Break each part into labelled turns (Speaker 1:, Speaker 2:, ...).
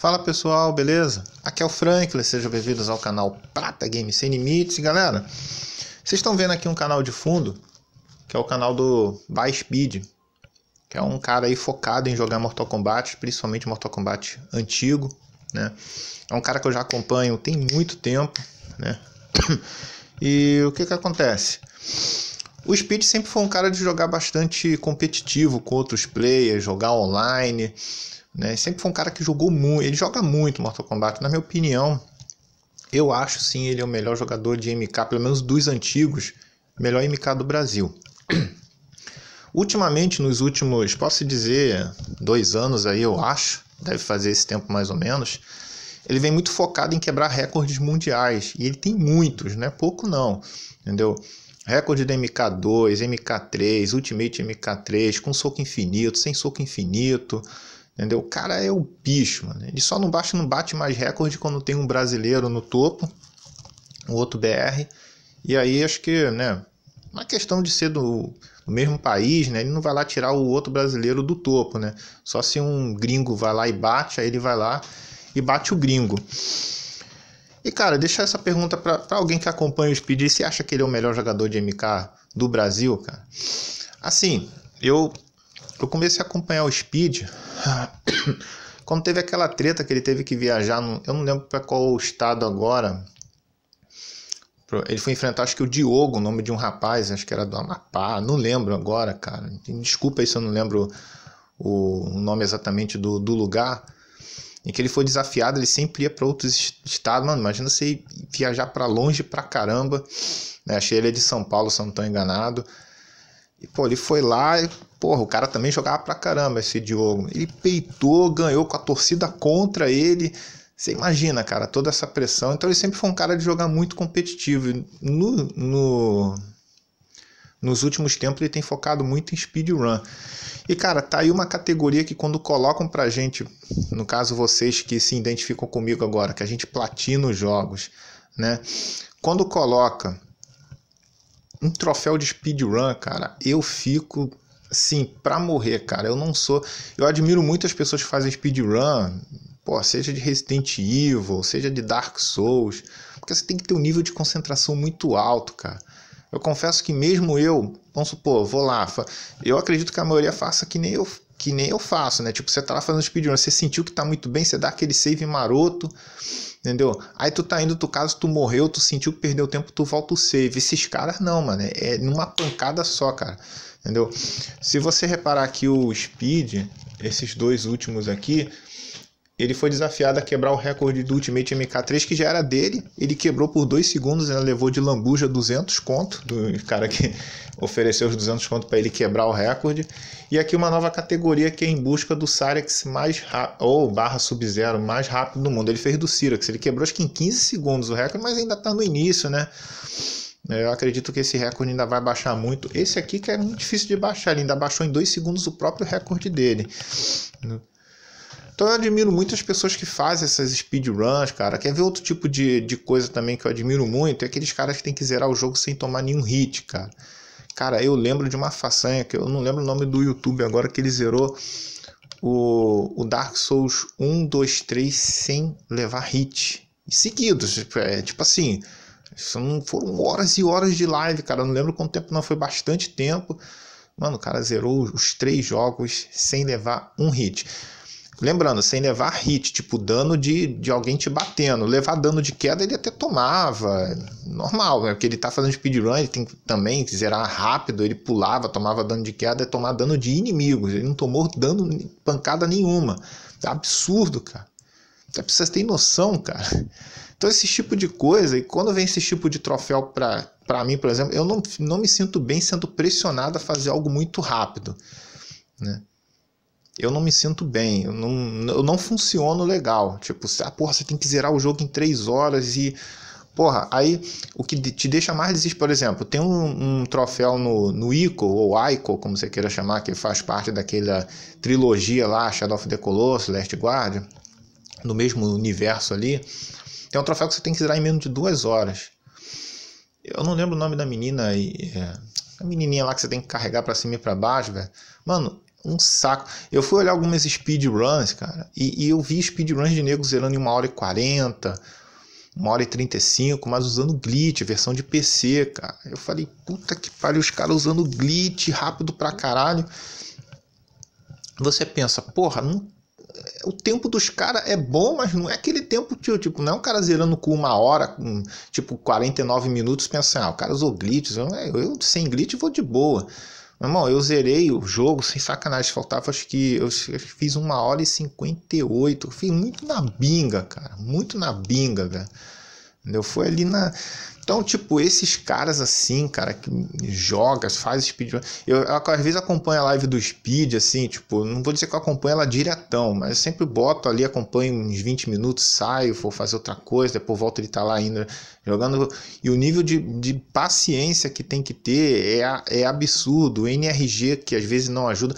Speaker 1: Fala pessoal, beleza? Aqui é o Franklin, sejam bem-vindos ao canal Prata Games Sem Limites. Galera, vocês estão vendo aqui um canal de fundo, que é o canal do By Speed, que é um cara aí focado em jogar Mortal Kombat, principalmente Mortal Kombat antigo, né? É um cara que eu já acompanho tem muito tempo, né? E o que que acontece? O Speed sempre foi um cara de jogar bastante competitivo com outros players, jogar online, né? Sempre foi um cara que jogou muito, ele joga muito Mortal Kombat. Na minha opinião, eu acho sim ele é o melhor jogador de MK, pelo menos dos antigos, melhor MK do Brasil. Ultimamente, nos últimos, posso dizer, dois anos aí, eu acho, deve fazer esse tempo mais ou menos, ele vem muito focado em quebrar recordes mundiais. E ele tem muitos, não é pouco não, entendeu? Recorde da MK2, MK3, Ultimate MK3, com soco infinito, sem soco infinito, Entendeu? O cara é o bicho, mano. Ele só não bate, não bate mais recorde quando tem um brasileiro no topo, um outro BR. E aí acho que, né, uma questão de ser do, do, mesmo país, né? Ele não vai lá tirar o outro brasileiro do topo, né? Só se um gringo vai lá e bate, aí ele vai lá e bate o gringo. E cara, deixar essa pergunta para alguém que acompanha o Speed, se acha que ele é o melhor jogador de MK do Brasil, cara? Assim, eu eu comecei a acompanhar o Speed quando teve aquela treta que ele teve que viajar, no, eu não lembro para qual estado agora. Ele foi enfrentar, acho que o Diogo, o nome de um rapaz, acho que era do Amapá, não lembro agora, cara. Desculpa aí se eu não lembro o nome exatamente do, do lugar em que ele foi desafiado, ele sempre ia para outros estados, mano, imagina você viajar para longe pra caramba, né? achei ele é de São Paulo, se eu não tô enganado, e pô, ele foi lá, Porra, o cara também jogava pra caramba esse Diogo. Ele peitou, ganhou com a torcida contra ele. Você imagina, cara, toda essa pressão. Então ele sempre foi um cara de jogar muito competitivo. No, no, nos últimos tempos ele tem focado muito em speedrun. E cara, tá aí uma categoria que quando colocam pra gente, no caso vocês que se identificam comigo agora, que a gente platina os jogos, né? Quando coloca um troféu de speedrun, cara, eu fico assim, para morrer, cara. Eu não sou. Eu admiro muito as pessoas que fazem speedrun, pô, seja de Resident Evil, seja de Dark Souls, porque você tem que ter um nível de concentração muito alto, cara. Eu confesso que mesmo eu, vamos supor, vou lá, eu acredito que a maioria faça que nem eu, que nem eu faço, né? Tipo, você tá lá fazendo speedrun, você sentiu que tá muito bem, você dá aquele save maroto, entendeu? Aí tu tá indo, tu caso tu morreu, tu sentiu que perdeu tempo, tu volta o save. Esses caras não, mano, é numa pancada só, cara entendeu? Se você reparar aqui o Speed, esses dois últimos aqui, ele foi desafiado a quebrar o recorde do Ultimate MK3, que já era dele. Ele quebrou por dois segundos, ainda né? levou de lambuja 200 conto, do cara que ofereceu os 200 conto para ele quebrar o recorde. E aqui uma nova categoria que é em busca do Cyrex mais ou barra Sub-Zero mais rápido do mundo. Ele fez do Cyrex, ele quebrou acho que em 15 segundos o recorde, mas ainda está no início, né? Eu acredito que esse recorde ainda vai baixar muito. Esse aqui que é muito difícil de baixar, ele ainda baixou em dois segundos o próprio recorde dele. Então eu admiro muito as pessoas que fazem essas speedruns, cara. Quer ver outro tipo de, de coisa também que eu admiro muito? É aqueles caras que tem que zerar o jogo sem tomar nenhum hit, cara. Cara, eu lembro de uma façanha que eu não lembro o nome do YouTube agora que ele zerou o, o Dark Souls 1, 2, 3 sem levar hit. Seguidos, tipo, é, tipo assim. São, foram horas e horas de live, cara. não lembro quanto tempo, não. Foi bastante tempo. Mano, o cara zerou os três jogos sem levar um hit. Lembrando, sem levar hit, tipo dano de, de alguém te batendo. Levar dano de queda ele até tomava, normal, né? porque ele tá fazendo speedrun, ele tem que também que zerar rápido, ele pulava, tomava dano de queda, é tomar dano de inimigos. Ele não tomou dano, pancada nenhuma. É absurdo, cara. pra vocês terem noção, cara. Então, esse tipo de coisa, e quando vem esse tipo de troféu para mim, por exemplo, eu não, não me sinto bem sendo pressionado a fazer algo muito rápido. Né? eu não me sinto bem, eu não, eu não funciono legal. Tipo, ah, porra, você tem que zerar o jogo em três horas e. Porra, aí o que te deixa mais desistir, por exemplo, tem um, um, troféu no, no Ico, ou Ico, como você queira chamar, que faz parte daquela trilogia lá, Shadow of the Colossus, Last Guardian, no mesmo universo ali, tem um troféu que você tem que zerar em menos de duas horas. Eu não lembro o nome da menina e. É, a menininha lá que você tem que carregar para cima e pra baixo, velho. Mano, um saco. Eu fui olhar algumas speedruns, cara, e, e, eu vi speedruns de nego zerando em 1 hora e 40, 1 hora e 35, mas usando glitch, versão de PC, cara. Eu falei, puta que pariu, os caras usando glitch rápido pra caralho. Você pensa, porra, não o tempo dos caras é bom, mas não é aquele tempo, tio. Tipo, não é um cara zerando com uma hora, com tipo 49 minutos, pensando, ah, o cara usou glitch, Eu, né, eu sem glitch vou de boa. Meu irmão, eu zerei o jogo sem sacanagem. Faltava, acho que eu fiz uma hora e 58. Eu fiz muito na binga, cara. Muito na binga, velho. Entendeu? Foi ali na. Então, tipo, esses caras assim, cara, que joga, faz speedrun. Eu, eu, às vezes acompanho a live do Speed, assim, tipo, não vou dizer que eu acompanho ela diretão, mas eu sempre boto ali, acompanho uns 20 minutos, saio, vou fazer outra coisa, depois volto ele tá lá ainda jogando. E o nível de, de paciência que tem que ter é, é absurdo. O NRG, que às vezes não ajuda.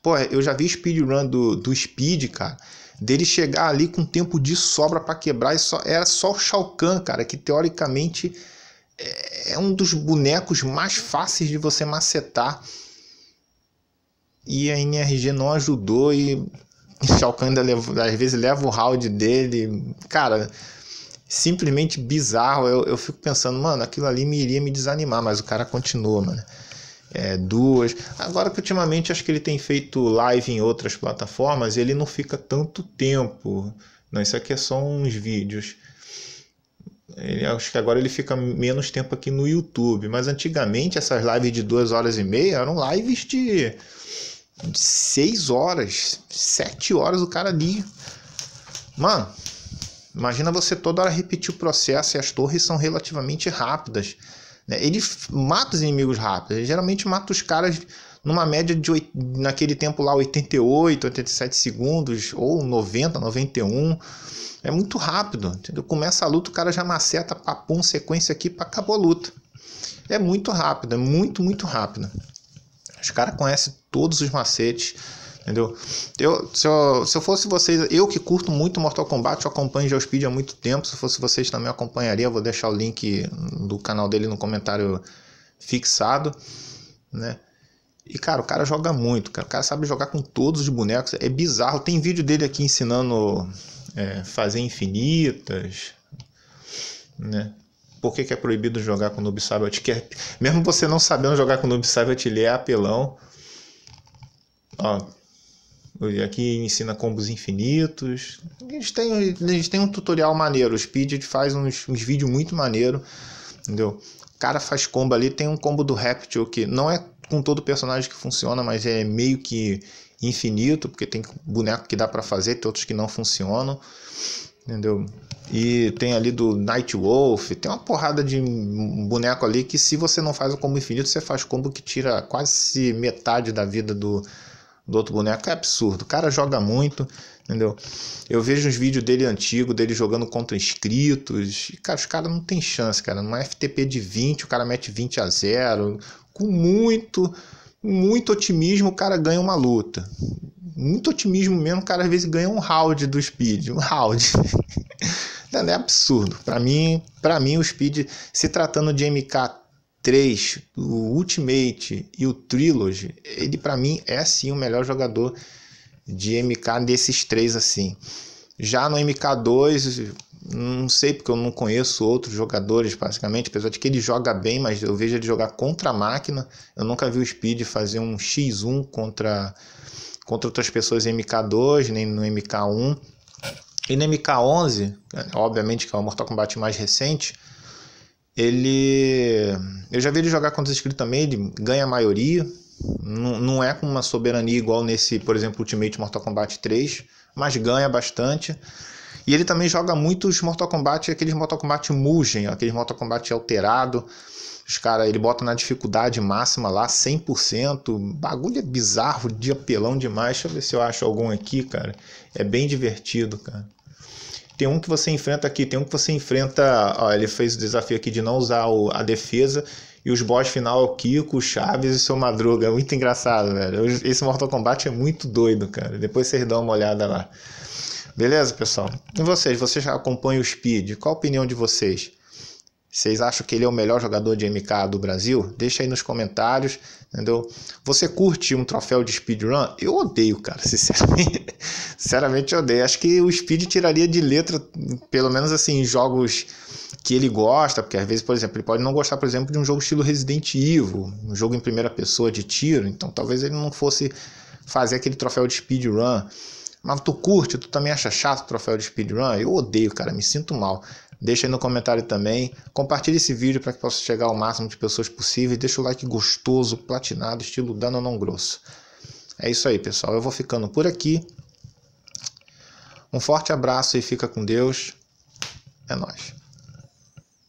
Speaker 1: Pô, eu já vi speedrun do, do Speed, cara dele chegar ali com tempo de sobra para quebrar e só era só o Shao Kahn, cara, que teoricamente é um dos bonecos mais fáceis de você macetar. E a NRG não ajudou e Shao Kahn às vezes leva o round dele. Cara, simplesmente bizarro. Eu, eu fico pensando, mano, aquilo ali me iria me desanimar, mas o cara continua, mano. É, duas. Agora que ultimamente acho que ele tem feito live em outras plataformas, ele não fica tanto tempo. Não, isso aqui é só uns vídeos. Ele, acho que agora ele fica menos tempo aqui no YouTube, mas antigamente essas lives de duas horas e meia eram lives de seis horas, sete horas o cara ali. Mano, imagina você toda hora repetir o processo e as torres são relativamente rápidas. Né? Ele mata os inimigos rápido, ele geralmente mata os caras numa média de naquele tempo lá 88, 87 segundos ou 90, 91. É muito rápido, entendeu? Começa a luta, o cara já maceta, papum, sequência aqui, para acabou a luta. É muito rápido, é muito, muito rápido. Os caras conhecem todos os macetes, entendeu? Eu se, eu, se eu fosse vocês, eu que curto muito Mortal Kombat, eu acompanho Geo Speed há muito tempo. Se fosse vocês também eu acompanharia, eu vou deixar o link do canal dele no comentário fixado, né? E, cara, o cara joga muito, cara. O cara sabe jogar com todos os bonecos. É bizarro. Tem vídeo dele aqui ensinando é, fazer infinitas, né? Por que, que é proibido jogar com o Noob Saibot? é... Mesmo você não sabendo jogar com o Noob Saibot, ele é apelão. Ó, aqui ensina combos infinitos. tem a gente tem um tutorial maneiro. O Speed faz uns, uns vídeos muito maneiro, entendeu? O cara faz combo ali. Tem um combo do Reptil que não é com todo personagem que funciona, mas é meio que infinito, porque tem boneco que dá para fazer, tem outros que não funcionam, entendeu? E tem ali do Night Wolf, tem uma porrada de boneco ali que se você não faz o combo infinito, você faz combo que tira quase metade da vida do, do outro boneco. É absurdo, o cara joga muito, entendeu? Eu vejo uns vídeos dele antigo, dele jogando contra inscritos, e cara, os caras não tem chance, cara. Num FTP de 20, o cara mete 20 a 0, com muito, muito otimismo, o cara ganha uma luta. Muito otimismo mesmo, o cara às vezes ganha um round do Speed, um round. Não, é absurdo. Para mim, para mim o Speed, se tratando de MK3, o Ultimate e o Trilogy, ele para mim é sim o melhor jogador de MK desses três assim. Já no MK2, não sei porque eu não conheço outros jogadores, basicamente, apesar de que ele joga bem, mas eu vejo ele jogar contra a máquina. Eu nunca vi o Speed fazer um X1 contra, contra outras pessoas em MK2, nem no MK1. E no MK11, obviamente que é o Mortal Kombat mais recente, ele. Eu já vi ele jogar contra o inscrito também, ele ganha a maioria. Não, não é com uma soberania igual nesse, por exemplo, Ultimate Mortal Kombat 3 mas ganha bastante. E ele também joga muitos Mortal Kombat, aqueles Mortal Kombat Mugen, aqueles Mortal Kombat alterado. Os cara, ele bota na dificuldade máxima lá, 100%. Bagulho é bizarro, de apelão demais. Deixa eu ver se eu acho algum aqui, cara. É bem divertido, cara. Tem um que você enfrenta aqui, tem um que você enfrenta. Ó, ele fez o desafio aqui de não usar o, a defesa e os boss final é o Kiko, o Chaves e o seu Madruga. É muito engraçado, velho. Esse Mortal Kombat é muito doido, cara. Depois vocês dão uma olhada lá. Beleza, pessoal? E vocês? Vocês acompanham o Speed? Qual a opinião de vocês? Vocês acham que ele é o melhor jogador de MK do Brasil? Deixa aí nos comentários, entendeu? Você curte um troféu de speedrun? Eu odeio, cara, sinceramente. sinceramente, eu odeio. Acho que o Speed tiraria de letra, pelo menos assim, jogos que ele gosta, porque às vezes, por exemplo, ele pode não gostar, por exemplo, de um jogo estilo Resident Evil, um jogo em primeira pessoa de tiro, então talvez ele não fosse fazer aquele troféu de speedrun. Mas tu curte, tu também acha chato o troféu de speedrun? Eu odeio, cara, me sinto mal. Deixa aí no comentário também. Compartilhe esse vídeo para que possa chegar ao máximo de pessoas possível. Deixa o like gostoso, platinado, estilo dano não grosso. É isso aí, pessoal. Eu vou ficando por aqui. Um forte abraço e fica com Deus. É nóis.